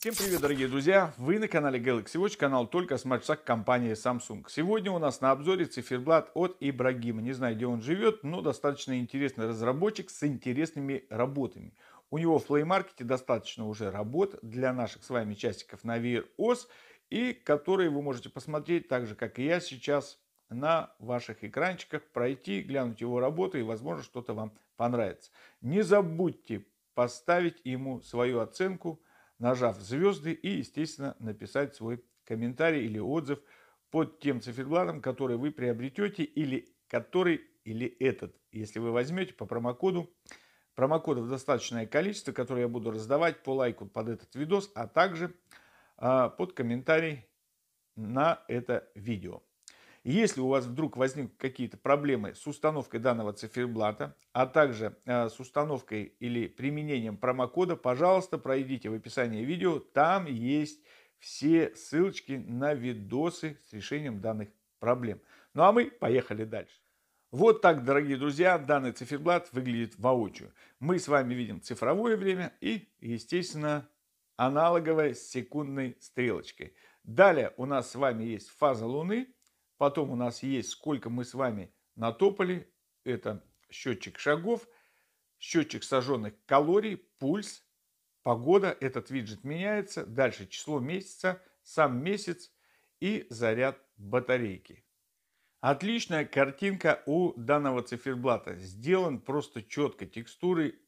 Всем привет, дорогие друзья! Вы на канале Galaxy Watch, канал только с матчсак компании Samsung. Сегодня у нас на обзоре циферблат от Ибрагима. Не знаю, где он живет, но достаточно интересный разработчик с интересными работами. У него в Play Market достаточно уже работ для наших с вами частиков на Wear OS, и которые вы можете посмотреть так же, как и я сейчас на ваших экранчиках, пройти, глянуть его работу и, возможно, что-то вам понравится. Не забудьте поставить ему свою оценку – нажав звезды и, естественно, написать свой комментарий или отзыв под тем циферблатом, который вы приобретете или который или этот, если вы возьмете по промокоду. Промокодов достаточное количество, которые я буду раздавать по лайку под этот видос, а также э, под комментарий на это видео. Если у вас вдруг возникнут какие-то проблемы с установкой данного циферблата, а также э, с установкой или применением промокода, пожалуйста, пройдите в описании видео. Там есть все ссылочки на видосы с решением данных проблем. Ну а мы поехали дальше. Вот так, дорогие друзья, данный циферблат выглядит воочию. Мы с вами видим цифровое время и, естественно, аналоговое с секундной стрелочкой. Далее у нас с вами есть фаза Луны, Потом у нас есть, сколько мы с вами натопали. Это счетчик шагов, счетчик сожженных калорий, пульс, погода. Этот виджет меняется. Дальше число месяца, сам месяц и заряд батарейки. Отличная картинка у данного циферблата. Сделан просто четко. Текстуры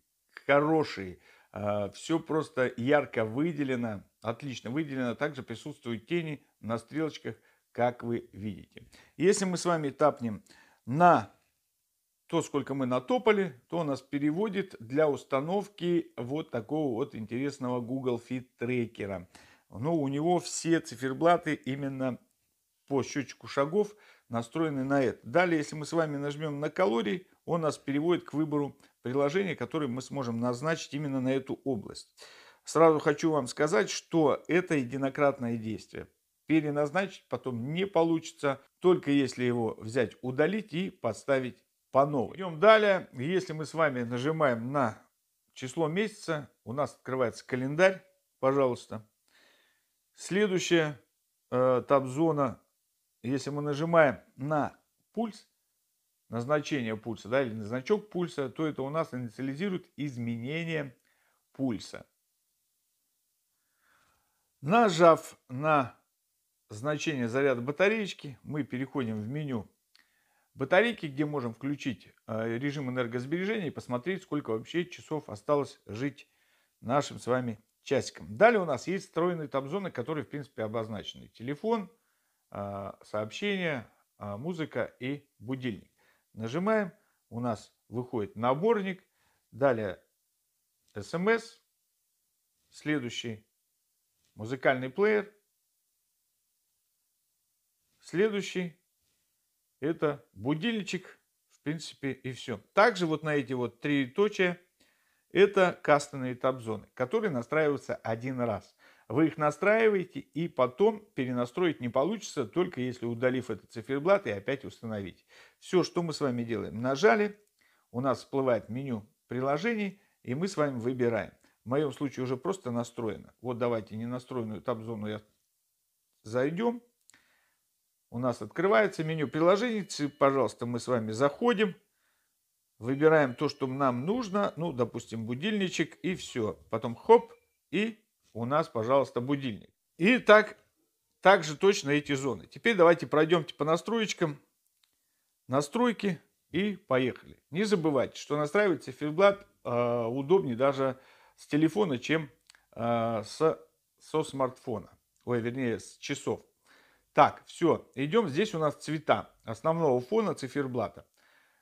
хорошие. А, Все просто ярко выделено. Отлично выделено. Также присутствуют тени на стрелочках – как вы видите. Если мы с вами тапнем на то, сколько мы натопали, то у нас переводит для установки вот такого вот интересного Google Fit трекера. Но ну, у него все циферблаты именно по счетчику шагов настроены на это. Далее, если мы с вами нажмем на калории, он нас переводит к выбору приложения, которое мы сможем назначить именно на эту область. Сразу хочу вам сказать, что это единократное действие переназначить потом не получится, только если его взять, удалить и подставить по новой. Идем далее. Если мы с вами нажимаем на число месяца, у нас открывается календарь, пожалуйста. Следующая э, таб-зона, если мы нажимаем на пульс, назначение пульса, да, или на значок пульса, то это у нас инициализирует изменение пульса. Нажав на значение заряда батареечки, мы переходим в меню батарейки, где можем включить э, режим энергосбережения и посмотреть, сколько вообще часов осталось жить нашим с вами часиком. Далее у нас есть встроенные там зоны, которые в принципе обозначены. Телефон, э, сообщения, э, музыка и будильник. Нажимаем, у нас выходит наборник, далее смс, эм следующий музыкальный плеер – Следующий – это будильничек, в принципе, и все. Также вот на эти вот три точки это кастомные таб-зоны, которые настраиваются один раз. Вы их настраиваете и потом перенастроить не получится, только если удалив этот циферблат и опять установить. Все, что мы с вами делаем, нажали, у нас всплывает меню приложений, и мы с вами выбираем. В моем случае уже просто настроено. Вот давайте не настроенную таб-зону я зайдем у нас открывается меню приложений. Пожалуйста, мы с вами заходим, выбираем то, что нам нужно. Ну, допустим, будильничек и все. Потом хоп, и у нас, пожалуйста, будильник. И так, так же точно эти зоны. Теперь давайте пройдемте по настроечкам. Настройки и поехали. Не забывайте, что настраивать циферблат э, а, удобнее даже с телефона, чем э, с, со смартфона. Ой, вернее, с часов. Так, все, идем. Здесь у нас цвета основного фона циферблата.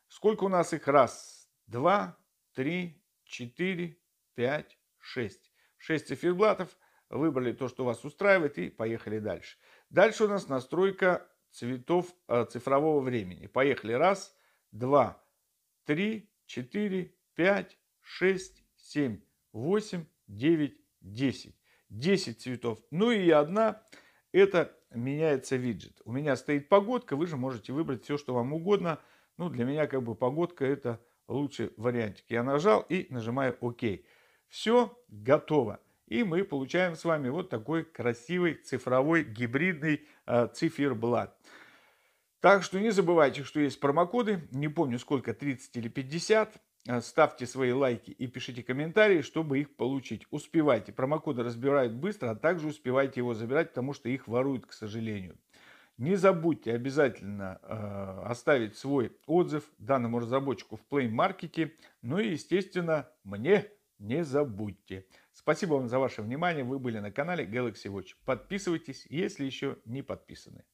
Сколько у нас их? Раз, два, три, четыре, пять, шесть. Шесть циферблатов. Выбрали то, что вас устраивает и поехали дальше. Дальше у нас настройка цветов э, цифрового времени. Поехали. Раз, два, три, четыре, пять, шесть, семь, восемь, девять, десять. Десять цветов. Ну и одна. Это меняется виджет. У меня стоит погодка, вы же можете выбрать все, что вам угодно. Ну, для меня как бы погодка это лучший вариантик. Я нажал и нажимаю ОК. Все готово. И мы получаем с вами вот такой красивый цифровой гибридный э, циферблат. Так что не забывайте, что есть промокоды. Не помню сколько, 30 или 50. Э, ставьте свои лайки и пишите комментарии, чтобы их получить. Успевайте. Промокоды разбирают быстро, а также успевайте его забирать, потому что их воруют, к сожалению. Не забудьте обязательно э, оставить свой отзыв данному разработчику в Play Market. Ну и, естественно, мне не забудьте. Спасибо вам за ваше внимание. Вы были на канале Galaxy Watch. Подписывайтесь, если еще не подписаны.